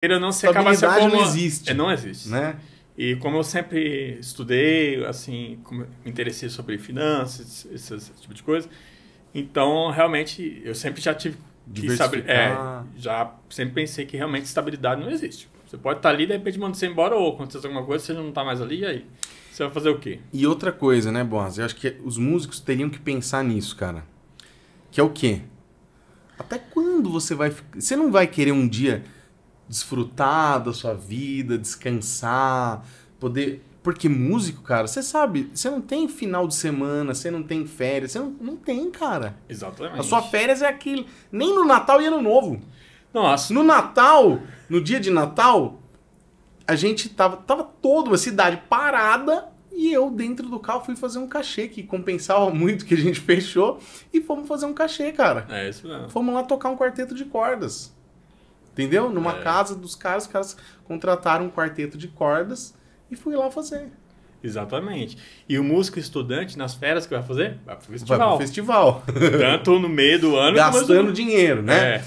Queira não, se acaba se acumulando. não existe. É, não existe. Né? E como eu sempre estudei, assim, me interessei sobre finanças, esse, esse tipo de coisa, então realmente eu sempre já tive que saber, é, já sempre pensei que realmente estabilidade não existe. Você pode estar ali, de repente manda você embora ou acontecer alguma coisa, você não está mais ali, e aí você vai fazer o quê? E outra coisa, né, Boas? Eu acho que os músicos teriam que pensar nisso, cara. Que é o quê? Até quando você vai. Você não vai querer um dia desfrutar da sua vida, descansar, poder. Porque músico, cara, você sabe, você não tem final de semana, você não tem férias, você não, não tem, cara. Exatamente. A sua férias é aquilo. Nem no Natal e Ano Novo. Nossa. No Natal, no dia de Natal, a gente tava, tava toda uma cidade parada e eu, dentro do carro, fui fazer um cachê que compensava muito que a gente fechou e fomos fazer um cachê, cara. É isso mesmo. Fomos lá tocar um quarteto de cordas. Entendeu? Numa é. casa dos caras, os caras contrataram um quarteto de cordas e fui lá fazer. Exatamente. E o músico estudante, nas férias que vai fazer? Vai pro festival. Vai pro festival. Tanto no meio do ano... Gastando como... dinheiro, né? É.